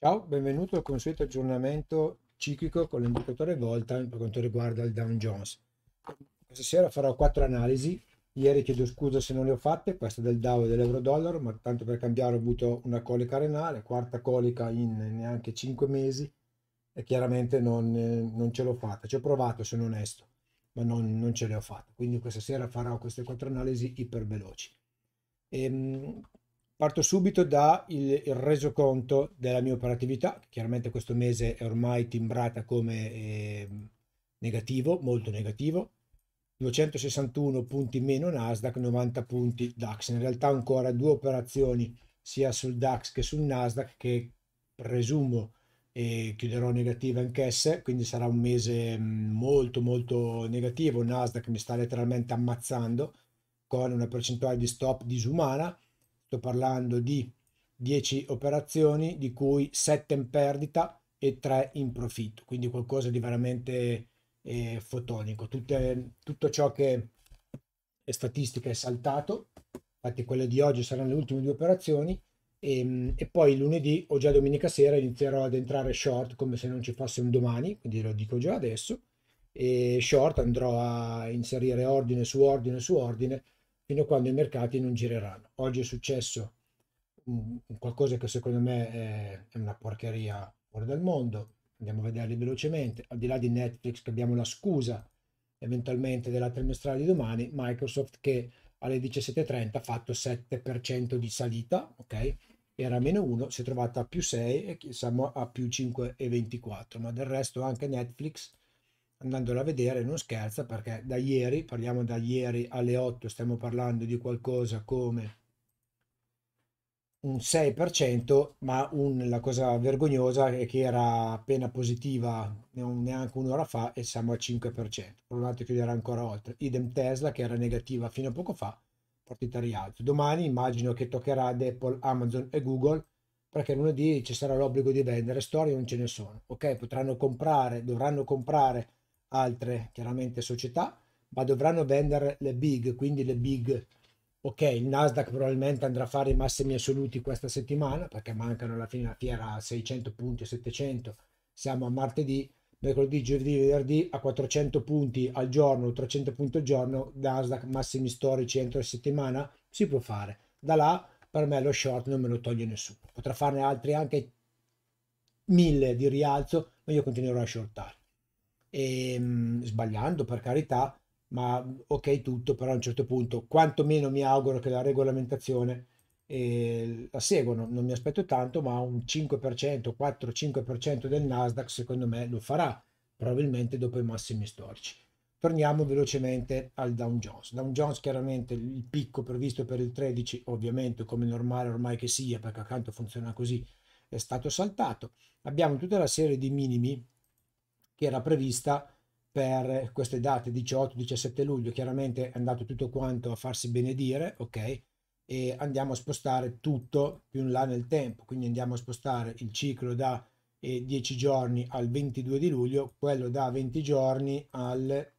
Ciao, benvenuto al consueto aggiornamento ciclico con l'indicatore Volta per quanto riguarda il Dow Jones. Questa sera farò quattro analisi. Ieri chiedo scusa se non le ho fatte, questa del Dow e dell'euro-dollaro, ma tanto per cambiare ho avuto una colica renale, quarta colica in neanche cinque mesi e chiaramente non, non ce l'ho fatta. Ci ho provato, sono onesto, ma non, non ce le ho fatte. Quindi questa sera farò queste quattro analisi iperveloci. E, ehm, Parto subito dal resoconto della mia operatività, chiaramente questo mese è ormai timbrata come eh, negativo, molto negativo, 261 punti meno Nasdaq, 90 punti DAX. In realtà ancora due operazioni sia sul DAX che sul Nasdaq che presumo eh, chiuderò negative anch'esse, quindi sarà un mese mm, molto molto negativo. Nasdaq mi sta letteralmente ammazzando con una percentuale di stop disumana sto parlando di 10 operazioni di cui 7 in perdita e 3 in profitto, quindi qualcosa di veramente eh, fotonico. Tutte, tutto ciò che è statistica è saltato, infatti quelle di oggi saranno le ultime due operazioni e, ehm, e, poi lunedì o già domenica sera inizierò ad entrare short come se non ci fosse un domani, quindi lo dico già adesso, e short andrò a inserire ordine su ordine su ordine fino a quando i mercati non gireranno. Oggi è successo qualcosa che secondo me è, una porcheria fuori dal mondo, andiamo a vederli velocemente, al di là di Netflix che abbiamo la scusa eventualmente della trimestrale di domani, Microsoft che alle 17.30 ha fatto 7% di salita, ok? Era meno 1, si è trovata a più 6 e siamo a più 5,24, ma del resto anche Netflix andandola a vedere non scherza perché da ieri, parliamo da ieri alle 8, stiamo parlando di qualcosa come un 6%, ma un, la cosa vergognosa è che era appena positiva neanche un'ora fa e siamo al 5%, provate a chiudere ancora oltre. Idem Tesla che era negativa fino a poco fa, partita rialzo. Domani immagino che toccherà ad Apple, Amazon e Google perché lunedì ci sarà l'obbligo di vendere, storie non ce ne sono. Ok, potranno comprare, dovranno comprare altre chiaramente società, ma dovranno vendere le big, quindi le big. Ok, il Nasdaq probabilmente andrà a fare i massimi assoluti questa settimana perché mancano alla fine la fiera a 600 punti 700. Siamo a martedì, mercoledì, giovedì, venerdì a 400 punti al giorno, 300 punti al giorno, Nasdaq massimi storici entro la settimana, si può fare. Da là per me lo short non me lo toglie nessuno. Potrà farne altri anche 1000 di rialzo, ma io continuerò a shortare e, ehm, mh, sbagliando per carità, ma ok tutto, però a un certo punto, quantomeno mi auguro che la regolamentazione eh, la seguono, non mi aspetto tanto, ma un 5%, 4-5% del Nasdaq secondo me lo farà, probabilmente dopo i massimi storici. Torniamo velocemente al Dow Jones. Dow Jones chiaramente il picco previsto per il 13, ovviamente come normale ormai che sia, perché accanto funziona così, è stato saltato. Abbiamo tutta la serie di minimi che era prevista per queste date 18-17 luglio. Chiaramente è andato tutto quanto a farsi benedire, ok? E andiamo a spostare tutto più in là nel tempo, quindi andiamo a spostare il ciclo da eh, 10 giorni al 22 di luglio, quello da 20 giorni al...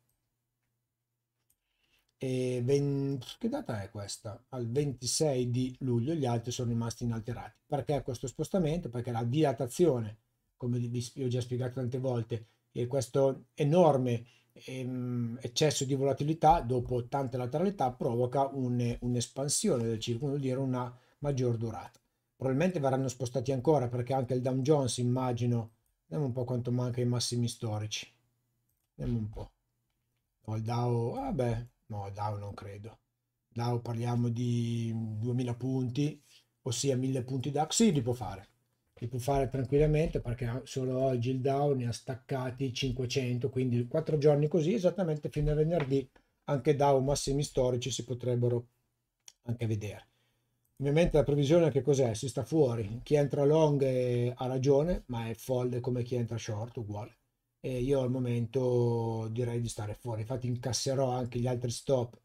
Eh, 20... Che data è questa? Al 26 di luglio gli altri sono rimasti inalterati. Perché questo spostamento? Perché la dilatazione, come vi ho già spiegato tante volte, eh, questo enorme ehm, eccesso di volatilità dopo tante lateralità provoca un, un'espansione del ciclo, vuol dire una maggior durata. Probabilmente verranno spostati ancora perché anche il Dow Jones immagino, vediamo un po' quanto manca ai massimi storici, vediamo un po'. No, il Dow, vabbè, ah no, il Dow non credo. Dow parliamo di 2000 punti, ossia 1000 punti DAX, sì, li può fare li può fare tranquillamente perché solo oggi il Dow ne ha staccati 500, quindi quattro giorni così, esattamente fino a venerdì anche Dow massimi storici si potrebbero anche vedere. Ovviamente la previsione che cos'è? Si sta fuori, chi entra long ha ragione, ma è folle come chi entra short, uguale. E io al momento direi di stare fuori, infatti incasserò anche gli altri stop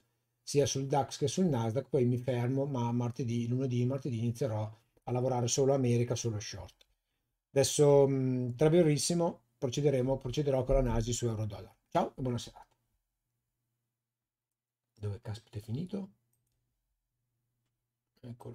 sia sul DAX che sul Nasdaq, poi mi fermo, ma martedì, lunedì, martedì inizierò a lavorare solo America, solo short. Adesso, mm, tra brevissimo, procederemo, procederò con l'analisi su euro-dollaro. Ciao e buona serata. Dove caspita è finito? Eccolo.